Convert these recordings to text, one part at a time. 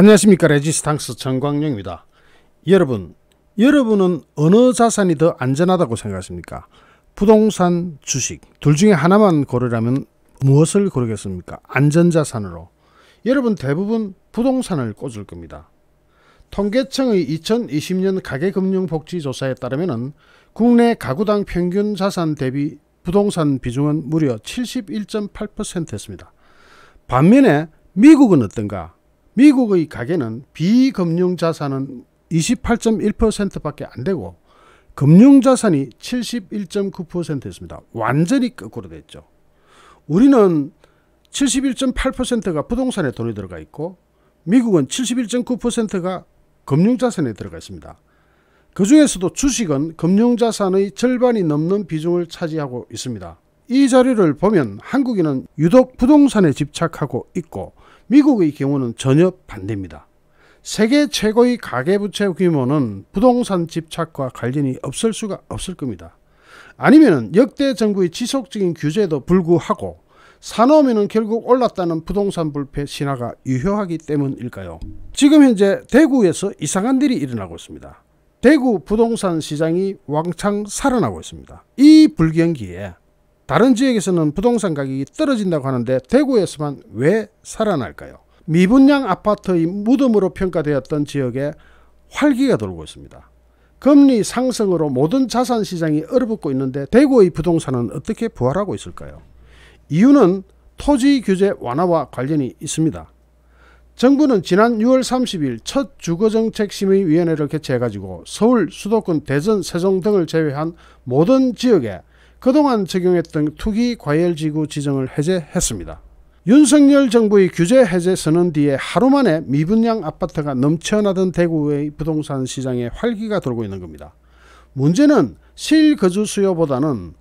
안녕하십니까 레지스탕스 정광영입니다. 여러분, 여러분은 어느 자산이 더 안전하다고 생각하십니까? 부동산, 주식 둘 중에 하나만 고르라면 무엇을 고르겠습니까? 안전자산으로 여러분 대부분 부동산을 꽂을 겁니다. 통계청의 2020년 가계금융복지조사에 따르면 국내 가구당 평균 자산 대비 부동산 비중은 무려 71.8%였습니다. 반면에 미국은 어떤가? 미국의 가계는 비금융자산은 28.1%밖에 안 되고 금융자산이 71.9%였습니다. 완전히 거꾸로 됐죠. 우리는 71.8%가 부동산에 돈이 들어가 있고 미국은 71.9%가 금융자산에 들어가 있습니다. 그 중에서도 주식은 금융자산의 절반이 넘는 비중을 차지하고 있습니다. 이 자료를 보면 한국인은 유독 부동산에 집착하고 있고 미국의 경우는 전혀 반대입니다. 세계 최고의 가계부채 규모는 부동산 집착과 관련이 없을 수가 없을 겁니다. 아니면 역대 정부의 지속적인 규제에도 불구하고 산업에는 결국 올랐다는 부동산 불패 신화가 유효하기 때문일까요? 지금 현재 대구에서 이상한 일이 일어나고 있습니다. 대구 부동산 시장이 왕창 살아나고 있습니다. 이 불경기에 다른 지역에서는 부동산 가격이 떨어진다고 하는데 대구에서만 왜 살아날까요? 미분양 아파트의 무덤으로 평가되었던 지역에 활기가 돌고 있습니다. 금리 상승으로 모든 자산 시장이 얼어붙고 있는데 대구의 부동산은 어떻게 부활하고 있을까요? 이유는 토지 규제 완화와 관련이 있습니다. 정부는 지난 6월 30일 첫 주거정책심의위원회를 개최해가지고 서울, 수도권, 대전, 세종 등을 제외한 모든 지역에 그동안 적용했던 투기 과열지구 지정을 해제했습니다. 윤석열 정부의 규제 해제 선언 뒤에 하루 만에 미분양 아파트가 넘쳐나던 대구의 부동산 시장에 활기가 돌고 있는 겁니다. 문제는 실거주 수요보다는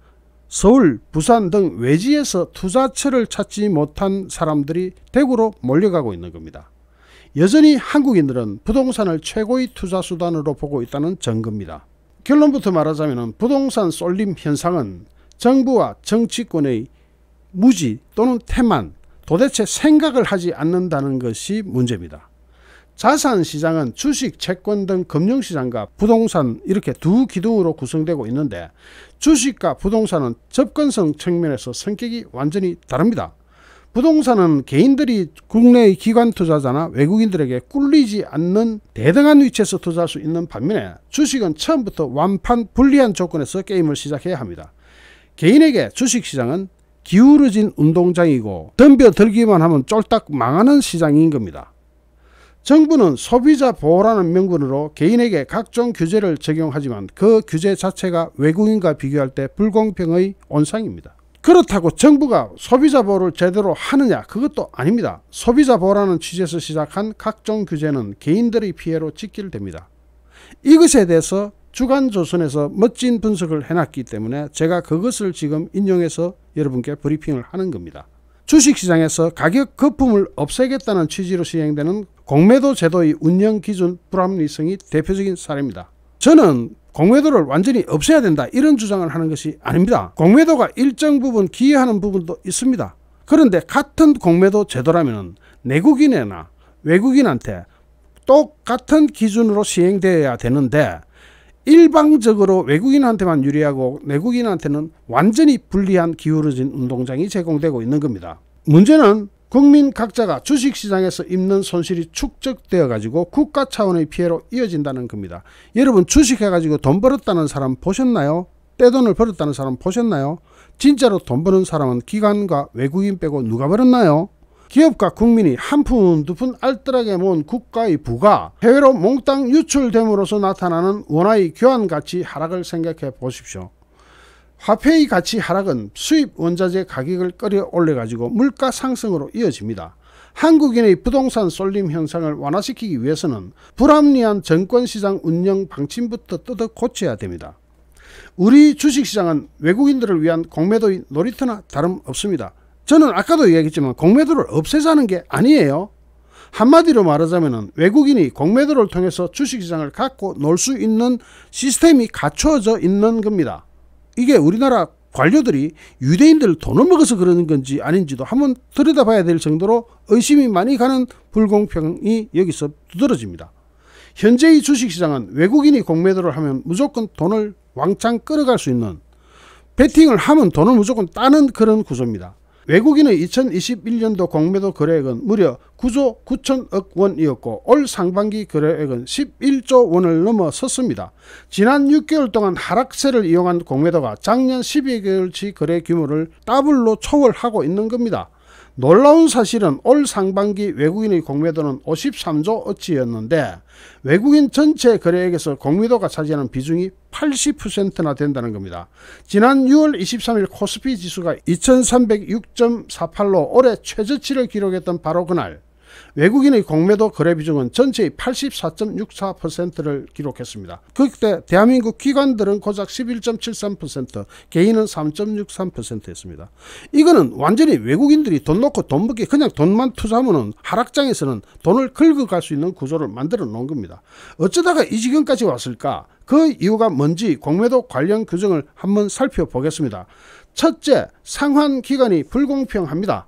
서울, 부산 등 외지에서 투자처를 찾지 못한 사람들이 대구로 몰려가고 있는 겁니다. 여전히 한국인들은 부동산을 최고의 투자 수단으로 보고 있다는 증거입니다. 결론부터 말하자면 부동산 쏠림 현상은 정부와 정치권의 무지 또는 태만 도대체 생각을 하지 않는다는 것이 문제입니다. 자산 시장은 주식, 채권 등 금융시장과 부동산 이렇게 두 기둥으로 구성되고 있는데 주식과 부동산은 접근성 측면에서 성격이 완전히 다릅니다. 부동산은 개인들이 국내의 기관 투자자나 외국인들에게 꿀리지 않는 대등한 위치에서 투자할 수 있는 반면에 주식은 처음부터 완판 불리한 조건에서 게임을 시작해야 합니다. 개인에게 주식시장은 기울어진 운동장이고 덤벼들기만 하면 쫄딱 망하는 시장인 겁니다. 정부는 소비자 보호라는 명분으로 개인에게 각종 규제를 적용하지만 그 규제 자체가 외국인과 비교할 때 불공평의 온상입니다. 그렇다고 정부가 소비자 보호를 제대로 하느냐 그것도 아닙니다. 소비자 보호라는 취지에서 시작한 각종 규제는 개인들의 피해로 직결됩니다. 이것에 대해서 주간조선에서 멋진 분석을 해놨기 때문에 제가 그것을 지금 인용해서 여러분께 브리핑을 하는 겁니다. 주식시장에서 가격 거품을 없애겠다는 취지로 시행되는 공매도 제도의 운영 기준 불합리성이 대표적인 사례입니다. 저는 공매도를 완전히 없애야 된다 이런 주장을 하는 것이 아닙니다. 공매도가 일정 부분 기여하는 부분도 있습니다. 그런데 같은 공매도 제도라면 내국인이나 외국인한테 똑같은 기준으로 시행되어야 되는데 일방적으로 외국인한테만 유리하고 내국인한테는 완전히 불리한 기울어진 운동장이 제공되고 있는 겁니다. 문제는 국민 각자가 주식시장에서 입는 손실이 축적되어 가지고 국가 차원의 피해로 이어진다는 겁니다. 여러분 주식해 가지고 돈 벌었다는 사람 보셨나요? 떼돈을 벌었다는 사람 보셨나요? 진짜로 돈 버는 사람은 기관과 외국인 빼고 누가 벌었나요? 기업과 국민이 한 푼 두푼 푼 알뜰하게 모은 국가의 부가 해외로 몽땅 유출됨으로써 나타나는 원화의 교환가치 하락을 생각해 보십시오. 화폐의 가치 하락은 수입 원자재 가격을 끌어 올려가지고 물가 상승으로 이어집니다. 한국인의 부동산 쏠림 현상을 완화시키기 위해서는 불합리한 정권시장 운영 방침부터 뜯어 고쳐야 됩니다. 우리 주식시장은 외국인들을 위한 공매도의 놀이터나 다름없습니다. 저는 아까도 이야기했지만 공매도를 없애자는 게 아니에요. 한마디로 말하자면 외국인이 공매도를 통해서 주식시장을 갖고 놀 수 있는 시스템이 갖춰져 있는 겁니다. 이게 우리나라 관료들이 유대인들 돈을 먹어서 그러는 건지 아닌지도 한번 들여다봐야 될 정도로 의심이 많이 가는 불공평이 여기서 두드러집니다. 현재의 주식시장은 외국인이 공매도를 하면 무조건 돈을 왕창 끌어갈 수 있는 베팅을 하면 돈을 무조건 따는 그런 구조입니다. 외국인의 2021년도 공매도 거래액은 무려 9조 9천억 원이었고 올 상반기 거래액은 11조 원을 넘어섰습니다. 지난 6개월 동안 하락세를 이용한 공매도가 작년 12개월치 거래 규모를 더블로 초월하고 있는 겁니다. 놀라운 사실은 올 상반기 외국인의 공매도는 53조 어치였는데 외국인 전체 거래액에서 공매도가 차지하는 비중이 80%나 된다는 겁니다. 지난 6월 23일 코스피 지수가 2306.48로 올해 최저치를 기록했던 바로 그날 외국인의 공매도 거래 비중은 전체의 84.64%를 기록했습니다. 그 때 대한민국 기관들은 고작 11.73%, 개인은 3.63%였습니다. 이거는 완전히 외국인들이 돈 놓고 돈 벌기 그냥 돈만 투자하면 하락장에서는 돈을 긁어갈 수 있는 구조를 만들어 놓은 겁니다. 어쩌다가 이 지경까지 왔을까? 그 이유가 뭔지 공매도 관련 규정을 한번 살펴보겠습니다. 첫째, 상환 기간이 불공평합니다.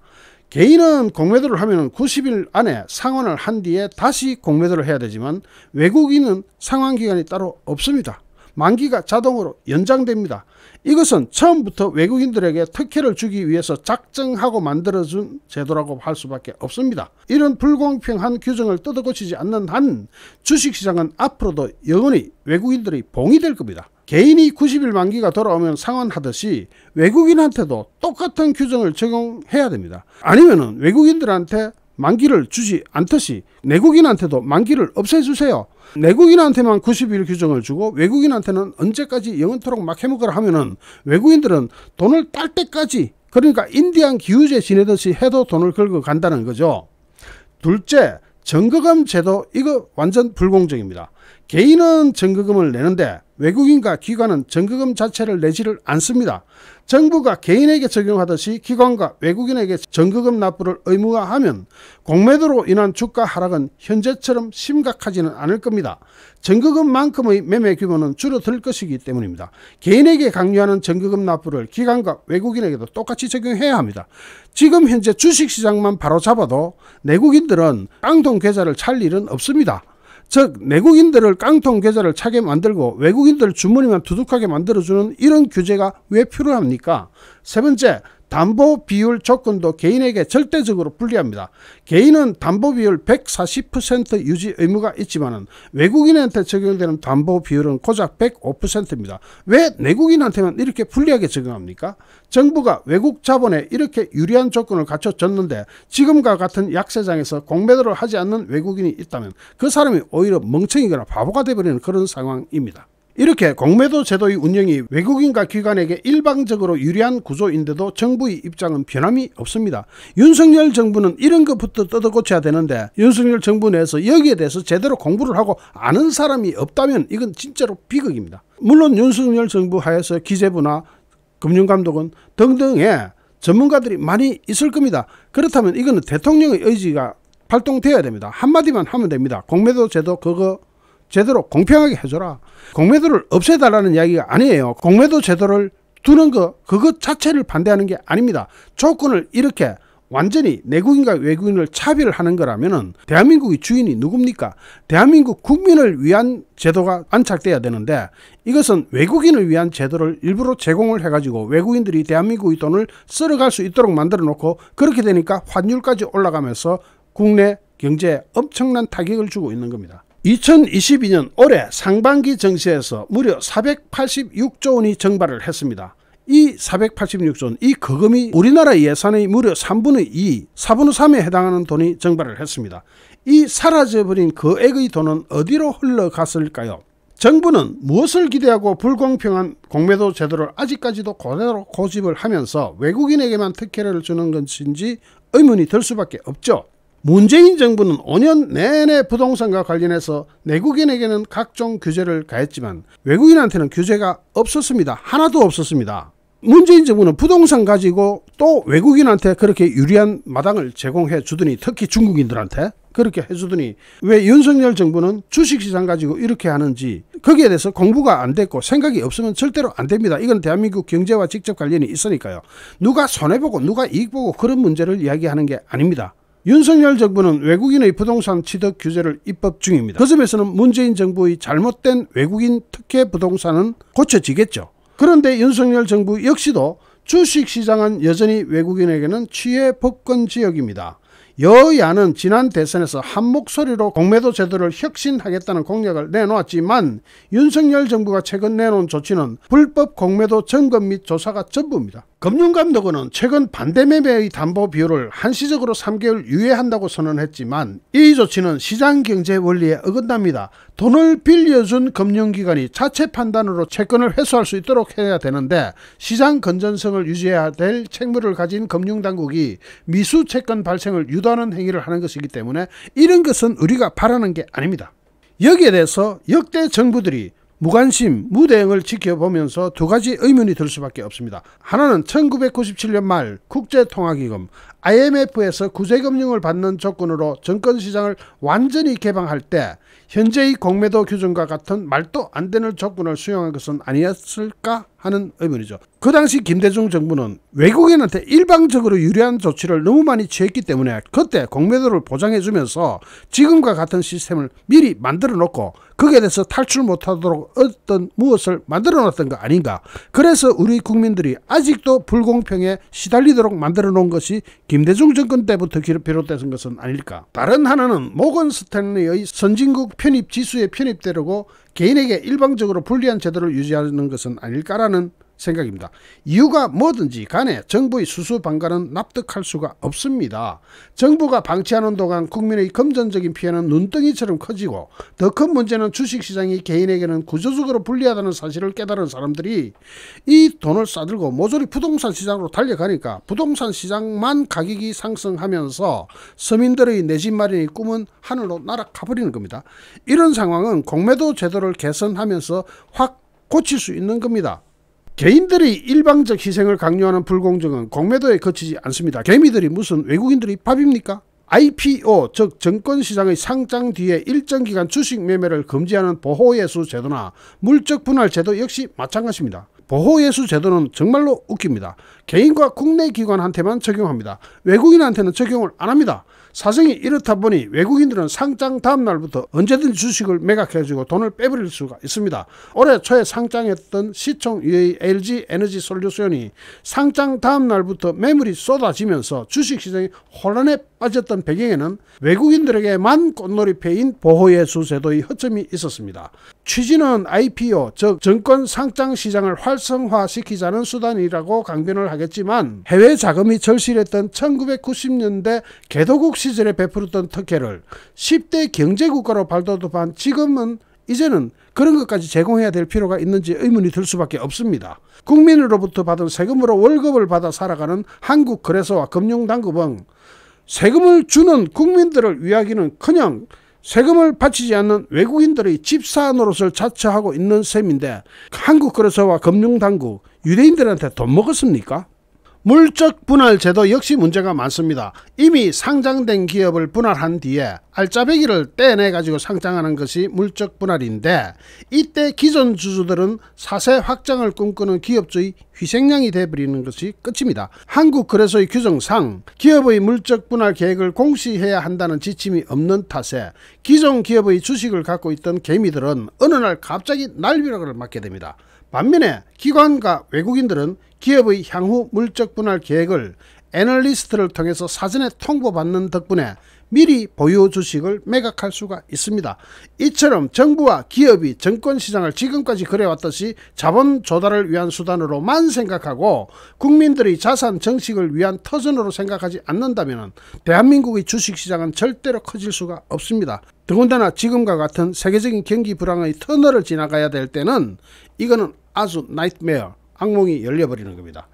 개인은 공매도를 하면 90일 안에 상환을 한 뒤에 다시 공매도를 해야 되지만 외국인은 상환기간이 따로 없습니다. 만기가 자동으로 연장됩니다. 이것은 처음부터 외국인들에게 특혜를 주기 위해서 작정하고 만들어준 제도라고 할 수밖에 없습니다. 이런 불공평한 규정을 뜯어고치지 않는 한 주식시장은 앞으로도 영원히 외국인들이 봉이 될 겁니다. 개인이 90일 만기가 돌아오면 상환하듯이 외국인한테도 똑같은 규정을 적용해야 됩니다. 아니면 외국인들한테 만기를 주지 않듯이 내국인한테도 만기를 없애주세요. 내국인한테만 90일 규정을 주고 외국인한테는 언제까지 영원토록 막 해먹으라 하면은 외국인들은 돈을 딸 때까지 그러니까 인디안 기우제 지내듯이 해도 돈을 긁어 간다는 거죠. 둘째, 정거금 제도 이거 완전 불공정입니다. 개인은 전거금을 내는데 외국인과 기관은 전거금 자체를 내지를 않습니다. 정부가 개인에게 적용하듯이 기관과 외국인에게 전거금 납부를 의무화하면 공매도로 인한 주가 하락은 현재처럼 심각하지는 않을 겁니다. 전거금만큼의 매매 규모는 줄어들 것이기 때문입니다. 개인에게 강요하는 전거금 납부를 기관과 외국인에게도 똑같이 적용해야 합니다. 지금 현재 주식시장만 바로잡아도 내국인들은 깡통 계좌를 찰 일은 없습니다. 즉 내국인들을 깡통 계좌를 차게 만들고 외국인들 주머니만 두둑하게 만들어주는 이런 규제가 왜 필요합니까? 세 번째 담보 비율 조건도 개인에게 절대적으로 불리합니다. 개인은 담보 비율 140% 유지 의무가 있지만 외국인한테 적용되는 담보 비율은 고작 105%입니다. 왜 내국인한테만 이렇게 불리하게 적용합니까? 정부가 외국 자본에 이렇게 유리한 조건을 갖춰줬는데 지금과 같은 약세장에서 공매도를 하지 않는 외국인이 있다면 그 사람이 오히려 멍청이거나 바보가 되버리는 그런 상황입니다. 이렇게 공매도 제도의 운영이 외국인과 기관에게 일방적으로 유리한 구조인데도 정부의 입장은 변함이 없습니다. 윤석열 정부는 이런 것부터 뜯어고쳐야 되는데 윤석열 정부 내에서 여기에 대해서 제대로 공부를 하고 아는 사람이 없다면 이건 진짜로 비극입니다. 물론 윤석열 정부 하에서 기재부나 금융감독은 등등의 전문가들이 많이 있을 겁니다. 그렇다면 이거는 대통령의 의지가 발동되어야 됩니다. 한마디만 하면 됩니다. 공매도 제도 그거 제대로 공평하게 해줘라. 공매도를 없애달라는 이야기가 아니에요. 공매도 제도를 두는 거 그것 자체를 반대하는 게 아닙니다. 조건을 이렇게 완전히 내국인과 외국인을 차별하는 거라면은 대한민국의 주인이 누굽니까? 대한민국 국민을 위한 제도가 안착돼야 되는데 이것은 외국인을 위한 제도를 일부러 제공을 해가지고 외국인들이 대한민국의 돈을 쓸어갈 수 있도록 만들어 놓고 그렇게 되니까 환율까지 올라가면서 국내 경제에 엄청난 타격을 주고 있는 겁니다. 2022년 올해 상반기 정시에서 무려 486조 원이 증발을 했습니다. 이 486조 원, 이 거금이 우리나라 예산의 무려 3분의 2, 4분의 3에 해당하는 돈이 증발을 했습니다. 이 사라져버린 거액의 그 돈은 어디로 흘러갔을까요? 정부는 무엇을 기대하고 불공평한 공매도 제도를 아직까지도 고대로 고집을 하면서 외국인에게만 특혜를 주는 것인지 의문이 들 수밖에 없죠. 문재인 정부는 5년 내내 부동산과 관련해서 내국인에게는 각종 규제를 가했지만 외국인한테는 규제가 없었습니다. 하나도 없었습니다. 문재인 정부는 부동산 가지고 또 외국인한테 그렇게 유리한 마당을 제공해 주더니 특히 중국인들한테 그렇게 해주더니 왜 윤석열 정부는 주식시장 가지고 이렇게 하는지 거기에 대해서 공부가 안 됐고 생각이 없으면 절대로 안 됩니다. 이건 대한민국 경제와 직접 관련이 있으니까요. 누가 손해보고 누가 이익보고 그런 문제를 이야기하는 게 아닙니다. 윤석열 정부는 외국인의 부동산 취득 규제를 입법 중입니다. 그 점에서는 문재인 정부의 잘못된 외국인 특혜 부동산은 고쳐지겠죠. 그런데 윤석열 정부 역시도 주식시장은 여전히 외국인에게는 취해 복권 지역입니다. 여야는 지난 대선에서 한 목소리로 공매도 제도를 혁신하겠다는 공약을 내놓았지만 윤석열 정부가 최근 내놓은 조치는 불법 공매도 점검 및 조사가 전부입니다. 금융감독원은 최근 반대매매의 담보 비율을 한시적으로 3개월 유예한다고 선언했지만 이 조치는 시장경제 원리에 어긋납니다. 돈을 빌려준 금융기관이 자체 판단으로 채권을 회수할 수 있도록 해야 되는데 시장 건전성을 유지해야 될 책무를 가진 금융당국이 미수채권 발생을 유도하는 행위를 하는 것이기 때문에 이런 것은 우리가 바라는 게 아닙니다. 여기에 대해서 역대 정부들이 무관심, 무대응을 지켜보면서 두 가지 의문이 들 수밖에 없습니다. 하나는 1997년 말 국제통화기금 IMF에서 구제금융을 받는 조건으로 정권시장을 완전히 개방할 때 현재의 공매도 규정과 같은 말도 안 되는 조건을 수용한 것은 아니었을까 하는 의문이죠. 그 당시 김대중 정부는 외국인한테 일방적으로 유리한 조치를 너무 많이 취했기 때문에 그때 공매도를 보장해주면서 지금과 같은 시스템을 미리 만들어 놓고 거기에 대해서 탈출 못하도록 어떤 무엇을 만들어 놨던 거 아닌가. 그래서 우리 국민들이 아직도 불공평에 시달리도록 만들어 놓은 것이 김대중 정권 때부터 비롯된 것은 아닐까. 다른 하나는 모건 스탠리의 선진국 편입 지수에 편입되려고 개인에게 일방적으로 불리한 제도를 유지하는 것은 아닐까라는 하라는 생각입니다. 이유가 뭐든지 간에 정부의 수수 방관은 납득할 수가 없습니다. 정부가 방치하는 동안 국민의 금전적인 피해는 눈덩이처럼 커지고 더 큰 문제는 주식시장이 개인에게는 구조적으로 불리하다는 사실을 깨달은 사람들이 이 돈을 싸들고 모조리 부동산 시장으로 달려가니까 부동산 시장만 가격이 상승하면서 서민들의 내 집 마련의 꿈은 하늘로 날아가버리는 겁니다. 이런 상황은 공매도 제도를 개선하면서 확 고칠 수 있는 겁니다. 개인들이 일방적 희생을 강요하는 불공정은 공매도에 거치지 않습니다. 개미들이 무슨 외국인들이 밥입니까? IPO 즉정권시장의 상장 뒤에 일정 기간 주식 매매를 금지하는 보호예수 제도나 물적 분할 제도 역시 마찬가지입니다. 보호예수 제도는 정말로 웃깁니다. 개인과 국내 기관한테만 적용합니다. 외국인한테는 적용을 안 합니다. 사정이 이렇다 보니 외국인들은 상장 다음 날부터 언제든 지 주식을 매각해주고 돈을 빼버릴 수가 있습니다. 올해 초에 상장했던 시총 유의 LG 에너지 솔루션이 상장 다음 날부터 매물이 쏟아지면서 주식시장이 혼란에 빠졌던 배경에는 외국인들에게만 꽃놀이 패인 보호예수 제도의 허점이 있었습니다. 취지는 IPO 즉 증권 상장 시장을 활성화시키자는 수단이라고 강변을 하겠지만 해외 자금이 절실했던 1990년대 개도국 시절에 베풀었던 특혜를 10대 경제국가로 발돋움한 지금은 이제는 그런 것까지 제공해야 될 필요가 있는지 의문이 들 수밖에 없습니다. 국민으로부터 받은 세금으로 월급을 받아 살아가는 한국 거래소와 금융당국은 세금을 주는 국민들을 위하기는 커녕 세금을 바치지 않는 외국인들의 집사 노릇을 자처하고 있는 셈인데 한국 거래소와 금융당국 유대인들한테 돈 먹었습니까? 물적 분할 제도 역시 문제가 많습니다. 이미 상장된 기업을 분할한 뒤에 알짜배기를 떼내 가지고 상장하는 것이 물적 분할인데 이때 기존 주주들은 사세 확장을 꿈꾸는 기업주의 희생양이 돼버리는 것이 끝입니다. 한국 거래소의 규정상 기업의 물적 분할 계획을 공시해야 한다는 지침이 없는 탓에 기존 기업의 주식을 갖고 있던 개미들은 어느 날 갑자기 날벼락을 맞게 됩니다. 반면에 기관과 외국인들은 기업의 향후 물적 분할 계획을 애널리스트를 통해서 사전에 통보받는 덕분에 미리 보유 주식을 매각할 수가 있습니다. 이처럼 정부와 기업이 정권시장을 지금까지 그래왔듯이 자본 조달을 위한 수단으로만 생각하고 국민들이 자산 정식을 위한 터전으로 생각하지 않는다면 대한민국의 주식시장은 절대로 커질 수가 없습니다. 더군다나 지금과 같은 세계적인 경기 불황의 터널을 지나가야 될 때는 이거는 아주 나이트메어 악몽이 열려버리는 겁니다.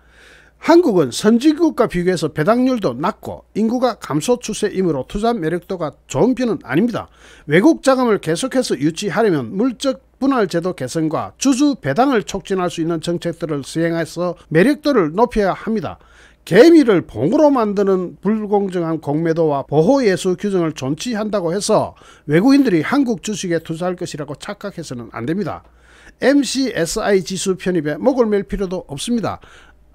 한국은 선진국과 비교해서 배당률도 낮고 인구가 감소 추세이므로 투자 매력도가 좋은 편은 아닙니다. 외국 자금을 계속해서 유치하려면 물적 분할 제도 개선과 주주 배당을 촉진할 수 있는 정책들을 수행해서 매력도를 높여야 합니다. 개미를 봉으로 만드는 불공정한 공매도와 보호예수 규정을 존치한다고 해서 외국인들이 한국 주식에 투자할 것이라고 착각해서는 안 됩니다. MCSI 지수 편입에 목을 맬 필요도 없습니다.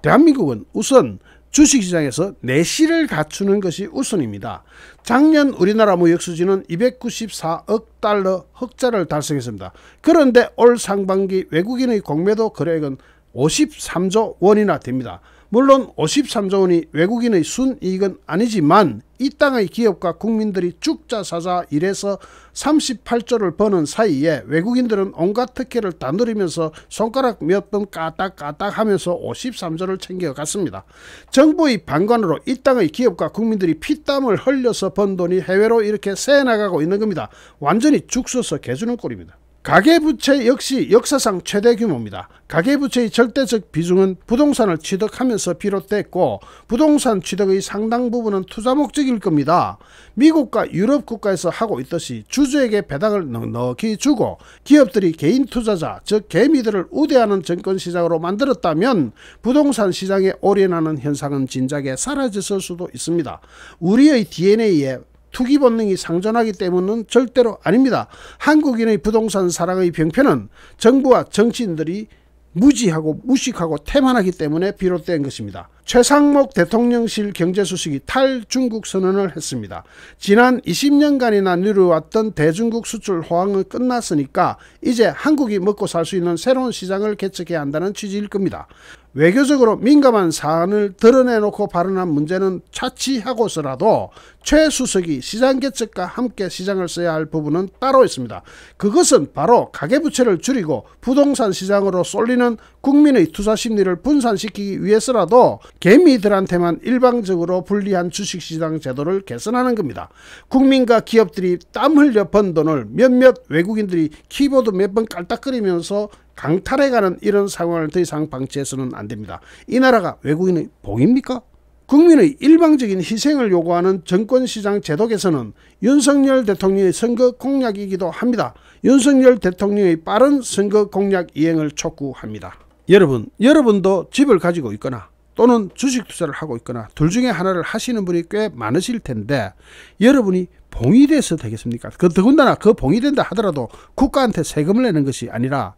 대한민국은 우선 주식시장에서 내실을 갖추는 것이 우선입니다. 작년 우리나라 무역수지는 294억 달러 흑자를 달성했습니다. 그런데 올 상반기 외국인의 공매도 거래액은 53조 원이나 됩니다. 물론 53조 원이 외국인의 순이익은 아니지만 이 땅의 기업과 국민들이 죽자 사자 일해서 38조를 버는 사이에 외국인들은 온갖 특혜를 다 누리면서 손가락 몇 번 까딱까딱 하면서 53조를 챙겨갔습니다. 정부의 방관으로 이 땅의 기업과 국민들이 피땀을 흘려서 번 돈이 해외로 이렇게 새나가고 있는 겁니다. 완전히 죽서서 개주는 꼴입니다. 가계부채 역시 역사상 최대 규모입니다. 가계부채의 절대적 비중은 부동산을 취득하면서 비롯됐고 부동산 취득의 상당 부분은 투자 목적일 겁니다. 미국과 유럽 국가에서 하고 있듯이 주주에게 배당을 넉넉히 주고 기업들이 개인 투자자 즉 개미들을 우대하는 정권시장으로 만들었다면 부동산 시장에 올인하는 현상은 진작에 사라졌을 수도 있습니다. 우리의 DNA에 투기 본능이 상존하기 때문은 절대로 아닙니다. 한국인의 부동산 사랑의 병폐는 정부와 정치인들이 무지하고 무식하고 태만하기 때문에 비롯된 것입니다. 최상목 대통령실 경제수석이 탈중국 선언을 했습니다. 지난 20년간이나 누려왔던 대중국 수출 호황은 끝났으니까 이제 한국이 먹고 살 수 있는 새로운 시장을 개척해야 한다는 취지일 겁니다. 외교적으로 민감한 사안을 드러내놓고 발언한 문제는 차치하고서라도 최 수석이 시장 개척과 함께 시장을 써야 할 부분은 따로 있습니다. 그것은 바로 가계부채를 줄이고 부동산 시장으로 쏠리는 국민의 투자 심리를 분산시키기 위해서라도 개미들한테만 일방적으로 불리한 주식시장 제도를 개선하는 겁니다. 국민과 기업들이 땀 흘려 번 돈을 몇몇 외국인들이 키보드 몇 번 깔딱거리면서 강탈해가는 이런 상황을 더 이상 방치해서는 안 됩니다. 이 나라가 외국인의 봉입니까? 국민의 일방적인 희생을 요구하는 정권시장 제도 개선은 윤석열 대통령의 선거 공약이기도 합니다. 윤석열 대통령의 빠른 선거 공약 이행을 촉구합니다. 여러분, 여러분도 집을 가지고 있거나 또는 주식 투자를 하고 있거나 둘 중에 하나를 하시는 분이 꽤 많으실 텐데 여러분이 봉이 돼서 되겠습니까? 그 더군다나 그 봉이 된다 하더라도 국가한테 세금을 내는 것이 아니라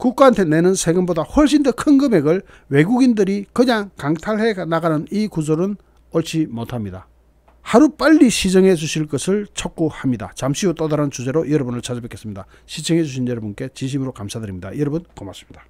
국가한테 내는 세금보다 훨씬 더 큰 금액을 외국인들이 그냥 강탈해 나가는 이 구조는 옳지 못합니다. 하루 빨리 시정해 주실 것을 촉구합니다. 잠시 후 또 다른 주제로 여러분을 찾아뵙겠습니다. 시청해 주신 여러분께 진심으로 감사드립니다. 여러분 고맙습니다.